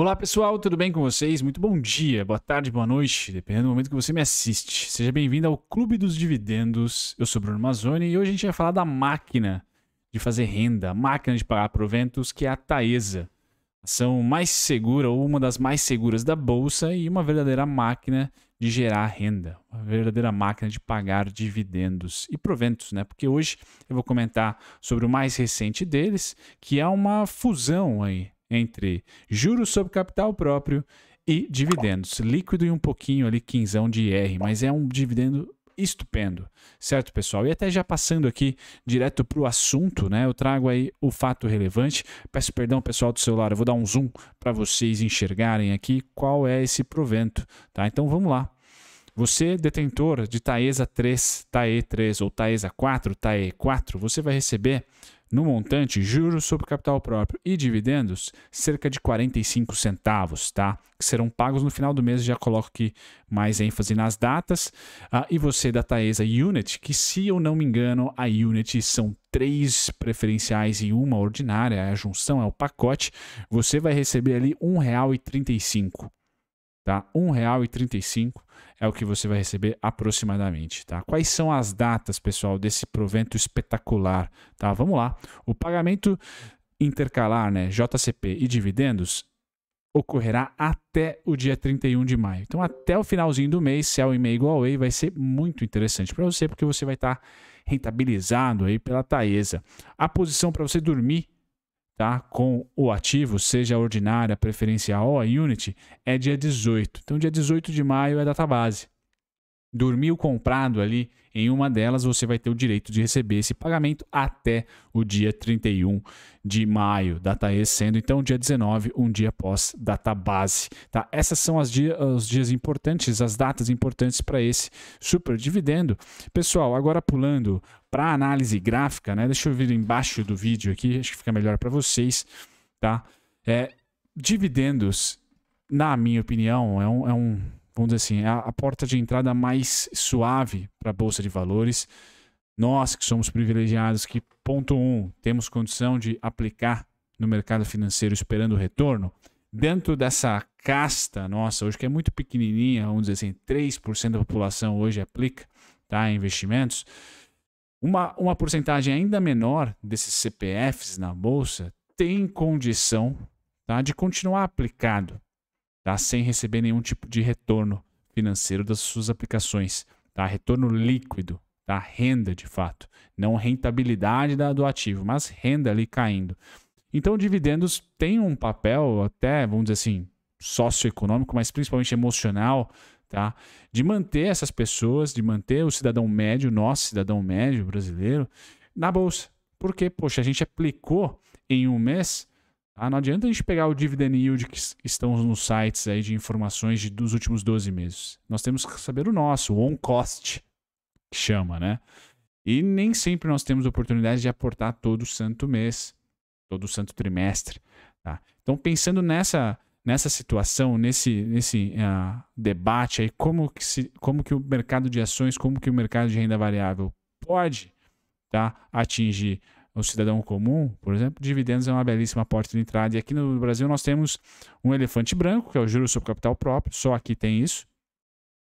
Olá pessoal, tudo bem com vocês? Muito bom dia, boa tarde, boa noite, dependendo do momento que você me assiste. Seja bem-vindo ao Clube dos Dividendos. Eu sou Bruno Mazzoni e hoje a gente vai falar da máquina de fazer renda, a máquina de pagar proventos, que é a Taesa. Ação mais segura ou uma das mais seguras da bolsa e uma verdadeira máquina de gerar renda, uma verdadeira máquina de pagar dividendos e proventos, né? Porque hoje eu vou comentar sobre o mais recente deles, que é uma fusão aí entre juros sobre capital próprio e dividendos. Líquido e um pouquinho ali, quinzão de IR, mas é um dividendo estupendo, certo, pessoal? E até já passando aqui direto para o assunto, né? Eu trago aí o fato relevante. Peço perdão, pessoal do celular, eu vou dar um zoom para vocês enxergarem aqui qual é esse provento, tá? Então vamos lá. Você, detentor de Taesa 3, TAE 3 ou Taesa 4, TAE 4, você vai receber no montante, juros sobre capital próprio e dividendos, cerca de 45 centavos, tá? Que serão pagos no final do mês, já coloco aqui mais ênfase nas datas. Ah, e você da Taesa Unit, que se eu não me engano, a Unit são três preferenciais e uma ordinária, é a junção é o pacote, você vai receber ali R$ 1,35 tá? R$ 1,35 é o que você vai receber aproximadamente, tá? Quais são as datas, pessoal, desse provento espetacular, tá? Vamos lá. O pagamento intercalar, né, JCP e dividendos ocorrerá até o dia 31 de maio. Então, até o finalzinho do mês, se é o e-mail igual aí vai ser muito interessante para você, porque você vai estar tá rentabilizado aí pela Taesa. A posição para você dormir tá? com o ativo, seja ordinária, preferencial ou a Unity, é dia 18. Então, dia 18 de maio é data base dormiu comprado ali em uma delas, você vai ter o direito de receber esse pagamento até o dia 31 de maio, data ex sendo então dia 19, um dia após data base, tá? Essas são as dia, os dias importantes, as datas importantes para esse super dividendo. Pessoal, agora pulando para análise gráfica, né? Deixa eu vir embaixo do vídeo aqui, acho que fica melhor para vocês, tá? É, dividendos, na minha opinião, é um, é um vamos dizer assim, é a, a porta de entrada mais suave para a Bolsa de Valores. Nós que somos privilegiados, que, ponto um, temos condição de aplicar no mercado financeiro esperando o retorno, dentro dessa casta nossa hoje, que é muito pequenininha, vamos dizer assim, 3% da população hoje aplica tá, em investimentos, uma, uma porcentagem ainda menor desses CPFs na bolsa tem condição tá, de continuar aplicado tá? sem receber nenhum tipo de retorno financeiro das suas aplicações. Tá? Retorno líquido, tá? renda de fato, não rentabilidade da, do ativo, mas renda ali caindo. Então, dividendos têm um papel até, vamos dizer assim, socioeconômico, mas principalmente emocional, tá? De manter essas pessoas, de manter o cidadão médio, nosso cidadão médio brasileiro, na bolsa. Porque, poxa, a gente aplicou em um mês ah, Não adianta a gente pegar o dividend yield que estão nos sites aí de informações de, dos últimos 12 meses. Nós temos que saber o nosso, o on-cost, que chama, né? E nem sempre nós temos oportunidade de aportar todo santo mês, todo santo trimestre. Tá? Então, pensando nessa, nessa situação, nesse, nesse uh, debate aí, como que, se, como que o mercado de ações, como que o mercado de renda variável pode tá, atingir o cidadão comum, por exemplo, dividendos é uma belíssima porta de entrada. E aqui no Brasil nós temos um elefante branco, que é o juro sobre capital próprio, só aqui tem isso.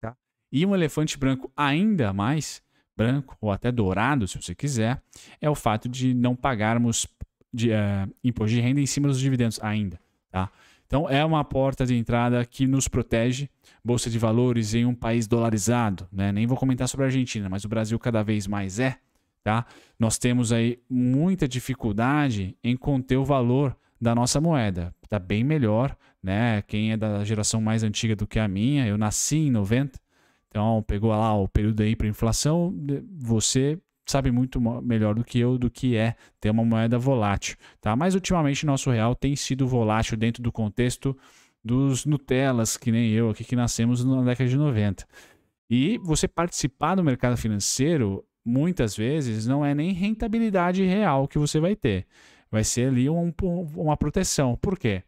Tá? E um elefante branco ainda mais branco, ou até dourado, se você quiser, é o fato de não pagarmos de, uh, imposto de renda em cima dos dividendos ainda. Tá? Então é uma porta de entrada que nos protege. Bolsa de valores em um país dolarizado. Né? Nem vou comentar sobre a Argentina, mas o Brasil cada vez mais é. Tá? Nós temos aí muita dificuldade em conter o valor da nossa moeda. Está bem melhor, né? Quem é da geração mais antiga do que a minha, eu nasci em 90, então pegou lá o período aí para inflação, você sabe muito melhor do que eu do que é ter uma moeda volátil, tá? Mas ultimamente nosso real tem sido volátil dentro do contexto dos Nutellas, que nem eu aqui que nascemos na década de 90. E você participar do mercado financeiro muitas vezes não é nem rentabilidade real que você vai ter. Vai ser ali um, uma proteção. Por quê?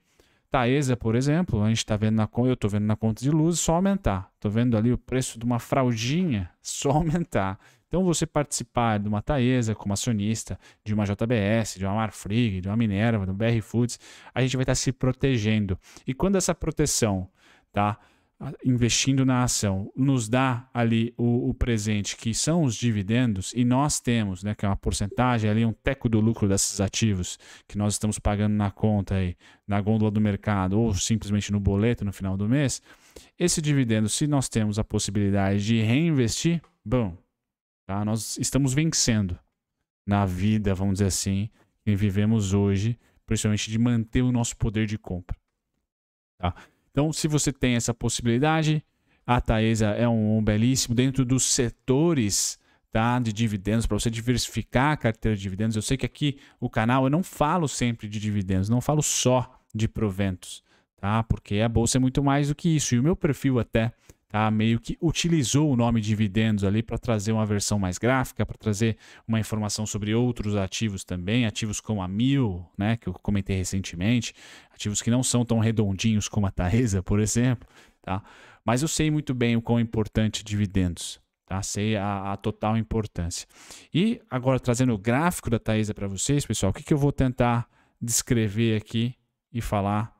Taesa, por exemplo, a gente está vendo na eu estou vendo na conta de luz só aumentar. Estou vendo ali o preço de uma fraldinha só aumentar. Então você participar de uma Taesa como acionista, de uma JBS, de uma Marfrig, de uma Minerva, do BR Foods, a gente vai estar tá se protegendo. E quando essa proteção, tá? investindo na ação nos dá ali o, o, presente, que são os dividendos, e nós temos, né, que é uma porcentagem ali, um teco do lucro desses ativos que nós estamos pagando na conta aí, na gôndola do mercado, ou simplesmente no boleto no final do mês, esse dividendo, se nós temos a possibilidade de reinvestir, bom, tá? nós estamos vencendo na vida, vamos dizer assim, que vivemos hoje, principalmente de manter o nosso poder de compra. Tá? Então, se você tem essa possibilidade, a Taesa é um, um belíssimo dentro dos setores tá, de dividendos, para você diversificar a carteira de dividendos. Eu sei que aqui o canal eu não falo sempre de dividendos, não falo só de proventos, tá? Porque a bolsa é muito mais do que isso. E o meu perfil até tá? Meio que utilizou o nome dividendos ali para trazer uma versão mais gráfica, para trazer uma informação sobre outros ativos também, ativos como a Mil, né, que eu comentei recentemente, ativos que não são tão redondinhos como a Taesa, por exemplo, tá? Mas eu sei muito bem o quão importante dividendos, tá? Sei a, a total importância. E agora trazendo o gráfico da Taesa para vocês, pessoal, o que, que eu vou tentar descrever aqui e falar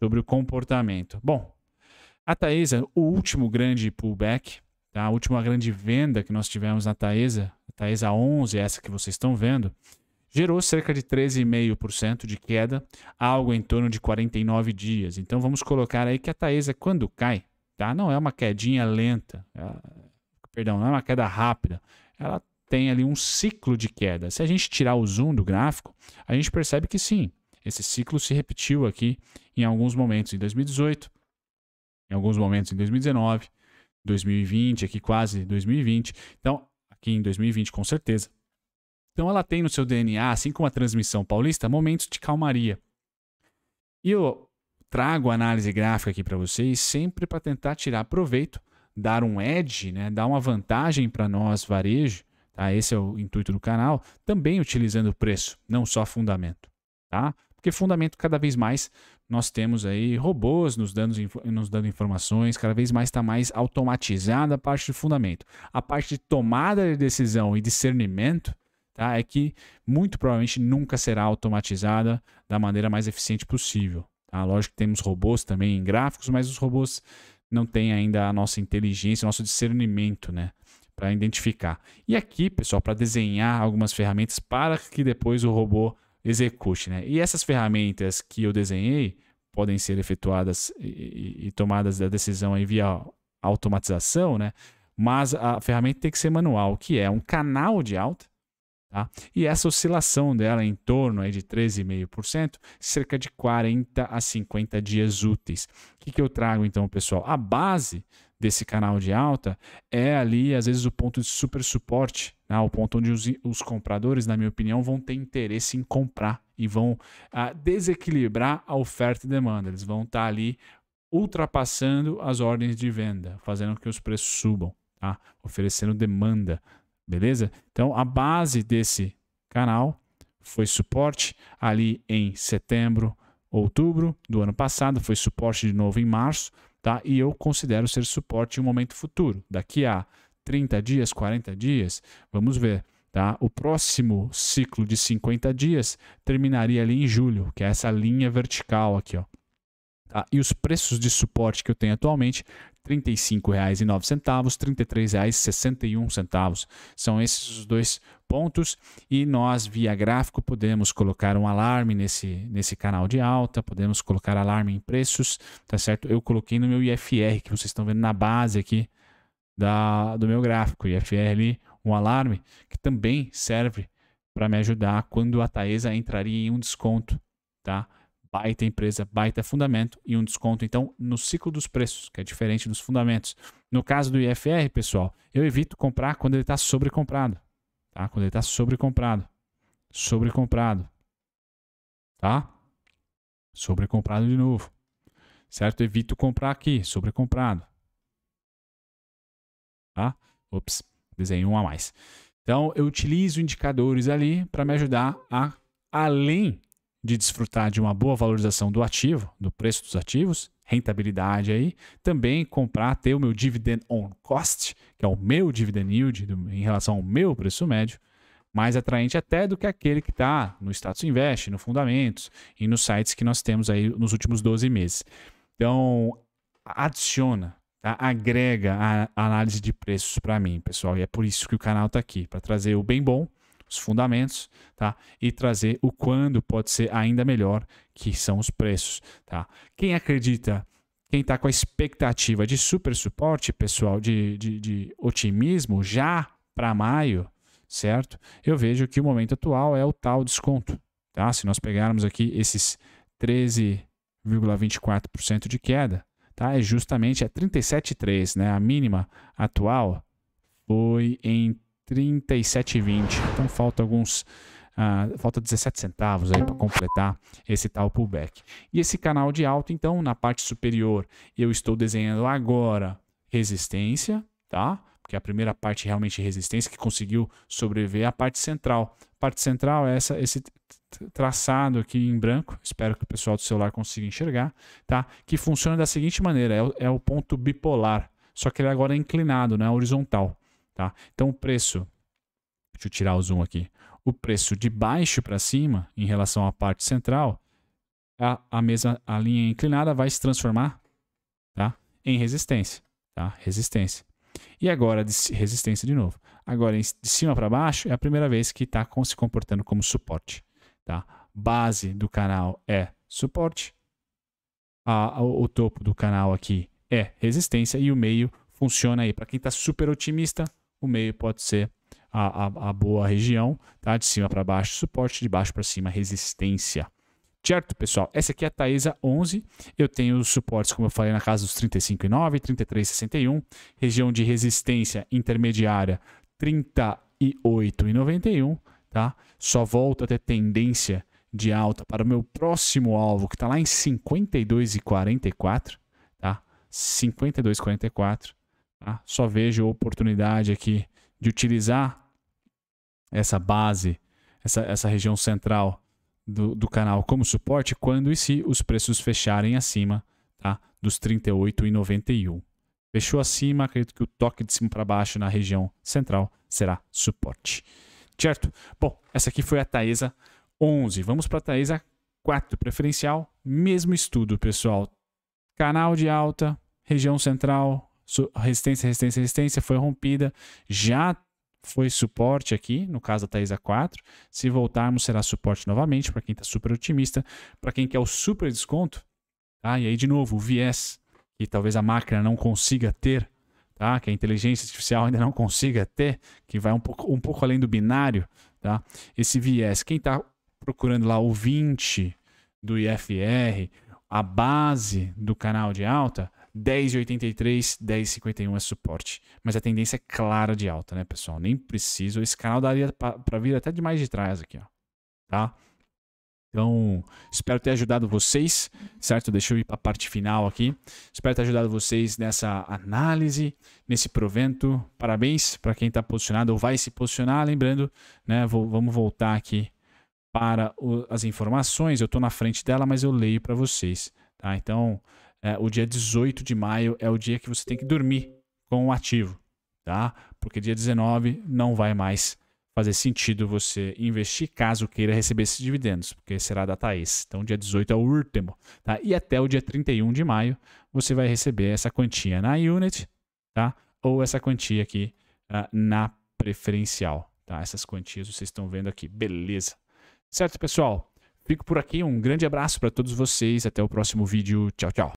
sobre o comportamento. Bom, a Taesa, o último grande pullback, tá? a última grande venda que nós tivemos na Taesa, a Taesa 11, essa que vocês estão vendo, gerou cerca de 13,5% de queda, algo em torno de 49 dias. Então vamos colocar aí que a Taesa, quando cai, tá? não é uma quedinha lenta, é, perdão, não é uma queda rápida, ela tem ali um ciclo de queda. Se a gente tirar o zoom do gráfico, a gente percebe que sim, esse ciclo se repetiu aqui em alguns momentos, em 2018, em alguns momentos em 2019, 2020, aqui quase 2020. Então, aqui em 2020 com certeza. Então ela tem no seu DNA, assim como a transmissão paulista, momentos de calmaria. E eu trago a análise gráfica aqui para vocês sempre para tentar tirar proveito, dar um edge, né, dar uma vantagem para nós varejo, tá? Esse é o intuito do canal, também utilizando o preço, não só fundamento, tá? Porque fundamento cada vez mais nós temos aí robôs nos dando, nos dando informações, cada vez mais está mais automatizada a parte de fundamento. A parte de tomada de decisão e discernimento tá, é que muito provavelmente nunca será automatizada da maneira mais eficiente possível. Tá? Lógico que temos robôs também em gráficos, mas os robôs não têm ainda a nossa inteligência, nosso discernimento, né? Para identificar. E aqui, pessoal, para desenhar algumas ferramentas para que depois o robô execute. Né? E essas ferramentas que eu desenhei podem ser efetuadas e, e tomadas da decisão aí via automatização, né? mas a ferramenta tem que ser manual, que é um canal de alta, tá? e essa oscilação dela em torno aí de 13,5%, cerca de 40 a 50 dias úteis. O que, que eu trago então, pessoal? A base desse canal de alta é ali, às vezes, o ponto de super suporte, né? o ponto onde os, os, compradores, na minha opinião, vão ter interesse em comprar e vão ah, desequilibrar a oferta e demanda. Eles vão estar tá ali ultrapassando as ordens de venda, fazendo com que os preços subam, tá? oferecendo demanda, beleza? Então, a base desse canal foi suporte ali em setembro, outubro do ano passado, foi suporte de novo em março, tá? E eu considero ser suporte em um momento futuro. Daqui a 30 dias, 40 dias, vamos ver. Tá? O próximo ciclo de 50 dias terminaria ali em julho, que é essa linha vertical aqui. Ó. Tá? E os preços de suporte que eu tenho atualmente, R$ 35,09, R$ 33,61. São esses os dois pontos e nós via gráfico podemos colocar um alarme nesse, nesse canal de alta, podemos colocar alarme em preços, tá certo? Eu coloquei no meu IFR que vocês estão vendo na base aqui da, do meu gráfico, IFR ali, um alarme que também serve para me ajudar quando a Taesa entraria em um desconto, tá? baita empresa, baita fundamento e um desconto então no ciclo dos preços, que é diferente dos fundamentos. No caso do IFR, pessoal, eu evito comprar quando ele está sobrecomprado, tá? Quando ele está sobrecomprado, sobrecomprado, tá? Sobrecomprado de novo, certo? Evito comprar aqui, sobrecomprado, tá? Ops, desenhei um a mais. Então eu utilizo indicadores ali para me ajudar a além de desfrutar de uma boa valorização do ativo, do preço dos ativos, rentabilidade aí, também comprar, ter o meu dividend on cost, que é o meu dividend yield do, em relação ao meu preço médio, mais atraente até do que aquele que está no status invest, no fundamentos e nos sites que nós temos aí nos últimos 12 meses. Então, adiciona, tá? agrega a análise de preços para mim, pessoal, e é por isso que o canal está aqui, para trazer o bem bom os fundamentos, tá? E trazer o quando pode ser ainda melhor, que são os preços, tá? Quem acredita, quem está com a expectativa de super suporte, pessoal, de, de, de otimismo já para maio, certo? Eu vejo que o momento atual é o tal desconto, tá? Se nós pegarmos aqui esses 13,24% de queda, tá? É justamente a 37,3, né? A mínima atual foi em 37,20. Então falta alguns. Uh, falta 17 centavos aí para completar esse tal pullback. E esse canal de alta, então, na parte superior, eu estou desenhando agora resistência, tá? Porque a primeira parte realmente é resistência que conseguiu sobreviver é a parte central. A parte central é essa, esse traçado aqui em branco, espero que o pessoal do celular consiga enxergar, tá? Que funciona da seguinte maneira, é o, é o ponto bipolar, só que ele é agora é inclinado, né? Horizontal. Tá? Então o preço, deixa eu tirar o zoom aqui, o preço de baixo para cima em relação à parte central, a, a, a linha inclinada vai se transformar tá? em resistência. Tá? Resistência. E agora de resistência de novo. Agora de cima para baixo é a primeira vez que está com, se comportando como suporte. Tá? Base do canal é suporte. A, o topo do canal aqui é resistência e o meio funciona aí. Para quem está super otimista, o meio pode ser a, a, a boa região, tá? De cima para baixo, suporte, de baixo para cima, resistência. Certo, pessoal? Essa aqui é a Taesa 11. Eu tenho os suportes, como eu falei, na casa dos 35,9, 33,61. Região de resistência intermediária 38,91, tá? Só volto até tendência de alta para o meu próximo alvo, que está lá em 52,44, tá? 52,44. Tá? Só vejo oportunidade aqui de utilizar essa base, essa, essa região central do, do canal como suporte quando e se os preços fecharem acima tá? dos 38,91. Fechou acima, acredito que o toque de cima para baixo na região central será suporte. Certo? Bom, essa aqui foi a Taesa 11. Vamos para a Taesa 4 preferencial. Mesmo estudo, pessoal. Canal de alta, região central, resistência, resistência, resistência, foi rompida, já foi suporte aqui, no caso da Taesa 4. Se voltarmos, será suporte novamente para quem está super otimista. Para quem quer o super desconto, tá? e aí de novo, o viés que talvez a máquina não consiga ter, tá? que a inteligência artificial ainda não consiga ter, que vai um pouco, um pouco além do binário, tá? esse viés. Quem está procurando lá o 20 do IFR, a base do canal de alta, 10,83, 10,51 é suporte. Mas a tendência é clara de alta, né, pessoal? Nem preciso. Esse canal daria para vir até de mais de trás aqui, ó. Tá? Então, espero ter ajudado vocês, certo? Deixa eu ir para a parte final aqui. Espero ter ajudado vocês nessa análise, nesse provento. Parabéns para quem está posicionado ou vai se posicionar. Lembrando, né? Vou, vamos voltar aqui para o, as informações. Eu estou na frente dela, mas eu leio para vocês, tá? Então, é, o dia 18 de maio é o dia que você tem que dormir com o ativo, tá? Porque dia 19 não vai mais fazer sentido você investir caso queira receber esses dividendos, porque será data esse. Então, dia 18 é o último, tá? E até o dia 31 de maio você vai receber essa quantia na unit, tá? Ou essa quantia aqui uh, na preferencial, tá? Essas quantias vocês estão vendo aqui, beleza? Certo, pessoal? Fico por aqui, um grande abraço para todos vocês, até o próximo vídeo, tchau, tchau.